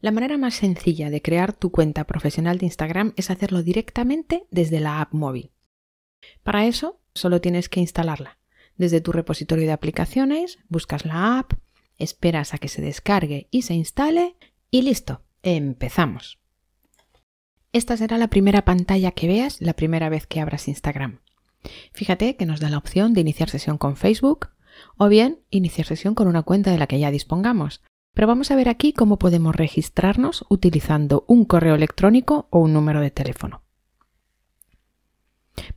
La manera más sencilla de crear tu cuenta profesional de Instagram es hacerlo directamente desde la app móvil. Para eso solo tienes que instalarla. Desde tu repositorio de aplicaciones, buscas la app, esperas a que se descargue y se instale y listo, empezamos. Esta será la primera pantalla que veas la primera vez que abras Instagram. Fíjate que nos da la opción de iniciar sesión con Facebook o bien iniciar sesión con una cuenta de la que ya dispongamos, pero vamos a ver aquí cómo podemos registrarnos utilizando un correo electrónico o un número de teléfono.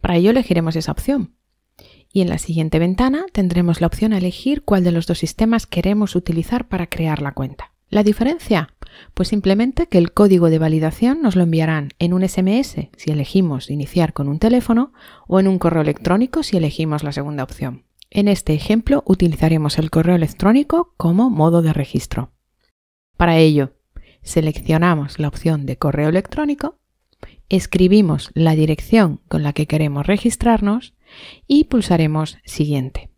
Para ello elegiremos esa opción. Y en la siguiente ventana tendremos la opción a elegir cuál de los dos sistemas queremos utilizar para crear la cuenta. ¿La diferencia? Pues simplemente que el código de validación nos lo enviarán en un SMS si elegimos iniciar con un teléfono o en un correo electrónico si elegimos la segunda opción. En este ejemplo utilizaremos el correo electrónico como modo de registro. Para ello, seleccionamos la opción de correo electrónico, escribimos la dirección con la que queremos registrarnos y pulsaremos Siguiente.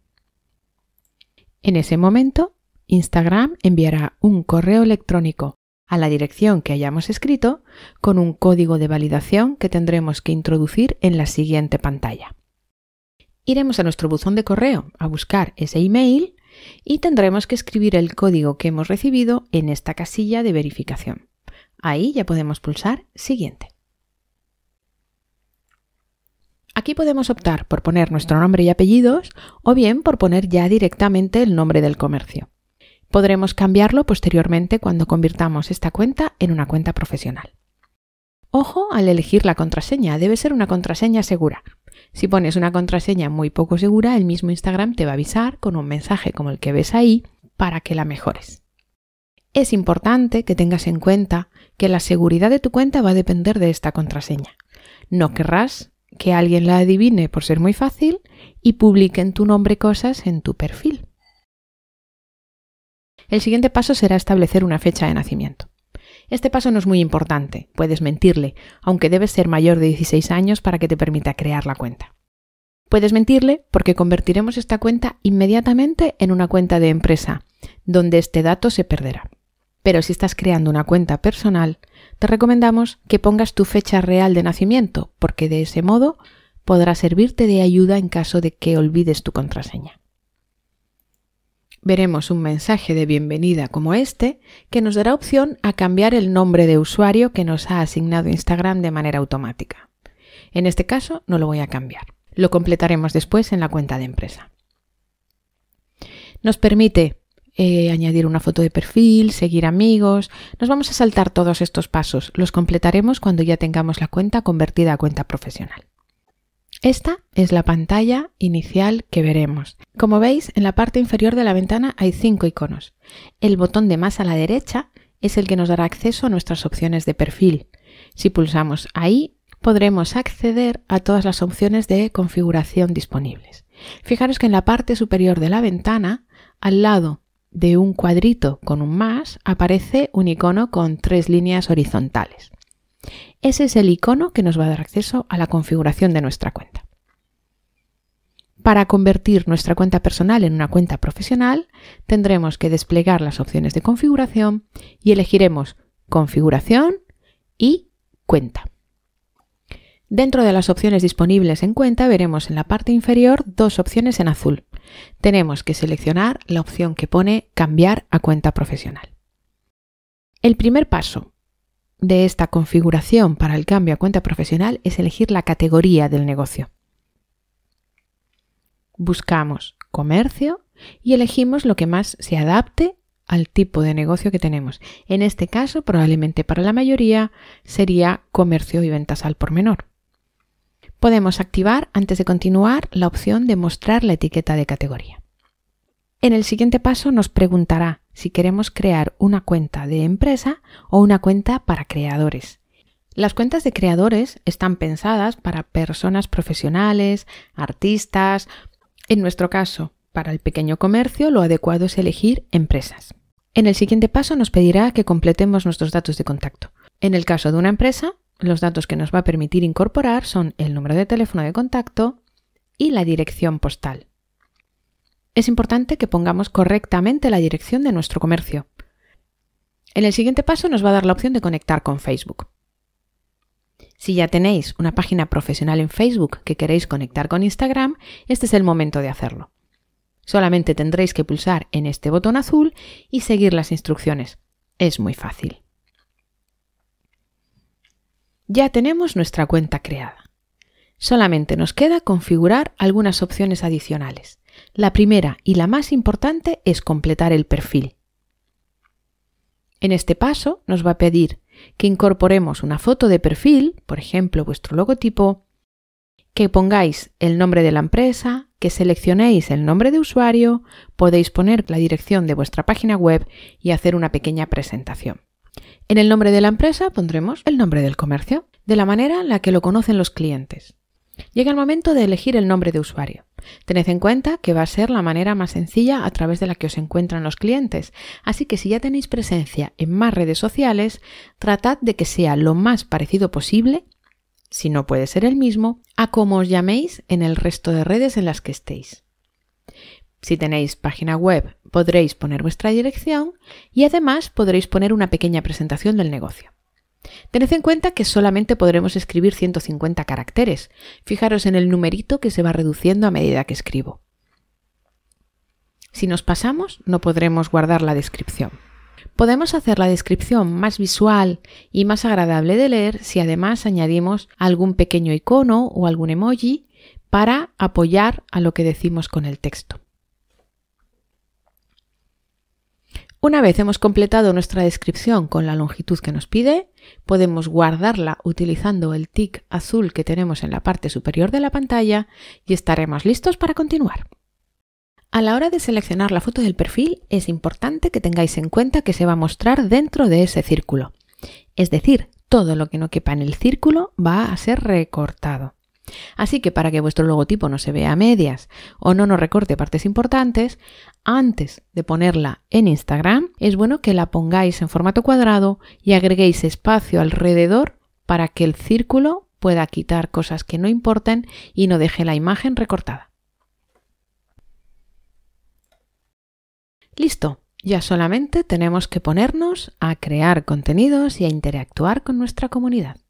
En ese momento, Instagram enviará un correo electrónico a la dirección que hayamos escrito con un código de validación que tendremos que introducir en la siguiente pantalla. Iremos a nuestro buzón de correo a buscar ese email y tendremos que escribir el código que hemos recibido en esta casilla de verificación. Ahí ya podemos pulsar Siguiente. Aquí podemos optar por poner nuestro nombre y apellidos o bien por poner ya directamente el nombre del comercio. Podremos cambiarlo posteriormente cuando convirtamos esta cuenta en una cuenta profesional. Ojo al elegir la contraseña, debe ser una contraseña segura, si pones una contraseña muy poco segura, el mismo Instagram te va a avisar con un mensaje como el que ves ahí para que la mejores. Es importante que tengas en cuenta que la seguridad de tu cuenta va a depender de esta contraseña. No querrás que alguien la adivine por ser muy fácil y publique en tu nombre cosas en tu perfil. El siguiente paso será establecer una fecha de nacimiento. Este paso no es muy importante, puedes mentirle, aunque debes ser mayor de 16 años para que te permita crear la cuenta. Puedes mentirle porque convertiremos esta cuenta inmediatamente en una cuenta de empresa, donde este dato se perderá. Pero si estás creando una cuenta personal, te recomendamos que pongas tu fecha real de nacimiento, porque de ese modo podrá servirte de ayuda en caso de que olvides tu contraseña veremos un mensaje de bienvenida como este que nos dará opción a cambiar el nombre de usuario que nos ha asignado Instagram de manera automática. En este caso no lo voy a cambiar. Lo completaremos después en la cuenta de empresa. Nos permite eh, añadir una foto de perfil, seguir amigos. Nos vamos a saltar todos estos pasos. Los completaremos cuando ya tengamos la cuenta convertida a cuenta profesional. Esta es la pantalla inicial que veremos. Como veis, en la parte inferior de la ventana hay cinco iconos. El botón de más a la derecha es el que nos dará acceso a nuestras opciones de perfil. Si pulsamos ahí, podremos acceder a todas las opciones de configuración disponibles. Fijaros que en la parte superior de la ventana, al lado de un cuadrito con un más, aparece un icono con tres líneas horizontales. Ese es el icono que nos va a dar acceso a la configuración de nuestra cuenta. Para convertir nuestra cuenta personal en una cuenta profesional, tendremos que desplegar las opciones de configuración y elegiremos Configuración y Cuenta. Dentro de las opciones disponibles en cuenta veremos en la parte inferior dos opciones en azul. Tenemos que seleccionar la opción que pone Cambiar a cuenta profesional. El primer paso de esta configuración para el cambio a cuenta profesional es elegir la categoría del negocio. Buscamos comercio y elegimos lo que más se adapte al tipo de negocio que tenemos. En este caso, probablemente para la mayoría, sería comercio y ventas al por menor. Podemos activar, antes de continuar, la opción de mostrar la etiqueta de categoría. En el siguiente paso nos preguntará si queremos crear una cuenta de empresa o una cuenta para creadores. Las cuentas de creadores están pensadas para personas profesionales, artistas, en nuestro caso, para el pequeño comercio lo adecuado es elegir empresas. En el siguiente paso nos pedirá que completemos nuestros datos de contacto. En el caso de una empresa, los datos que nos va a permitir incorporar son el número de teléfono de contacto y la dirección postal es importante que pongamos correctamente la dirección de nuestro comercio. En el siguiente paso nos va a dar la opción de conectar con Facebook. Si ya tenéis una página profesional en Facebook que queréis conectar con Instagram, este es el momento de hacerlo. Solamente tendréis que pulsar en este botón azul y seguir las instrucciones. Es muy fácil. Ya tenemos nuestra cuenta creada. Solamente nos queda configurar algunas opciones adicionales. La primera y la más importante es completar el perfil. En este paso nos va a pedir que incorporemos una foto de perfil, por ejemplo vuestro logotipo, que pongáis el nombre de la empresa, que seleccionéis el nombre de usuario, podéis poner la dirección de vuestra página web y hacer una pequeña presentación. En el nombre de la empresa pondremos el nombre del comercio, de la manera en la que lo conocen los clientes. Llega el momento de elegir el nombre de usuario. Tened en cuenta que va a ser la manera más sencilla a través de la que os encuentran los clientes, así que si ya tenéis presencia en más redes sociales, tratad de que sea lo más parecido posible, si no puede ser el mismo, a cómo os llaméis en el resto de redes en las que estéis. Si tenéis página web, podréis poner vuestra dirección y además podréis poner una pequeña presentación del negocio. Tened en cuenta que solamente podremos escribir 150 caracteres. Fijaros en el numerito que se va reduciendo a medida que escribo. Si nos pasamos, no podremos guardar la descripción. Podemos hacer la descripción más visual y más agradable de leer si además añadimos algún pequeño icono o algún emoji para apoyar a lo que decimos con el texto. Una vez hemos completado nuestra descripción con la longitud que nos pide, podemos guardarla utilizando el tick azul que tenemos en la parte superior de la pantalla y estaremos listos para continuar. A la hora de seleccionar la foto del perfil es importante que tengáis en cuenta que se va a mostrar dentro de ese círculo. Es decir, todo lo que no quepa en el círculo va a ser recortado. Así que para que vuestro logotipo no se vea a medias o no nos recorte partes importantes, antes de ponerla en Instagram, es bueno que la pongáis en formato cuadrado y agreguéis espacio alrededor para que el círculo pueda quitar cosas que no importen y no deje la imagen recortada. Listo, ya solamente tenemos que ponernos a crear contenidos y a interactuar con nuestra comunidad.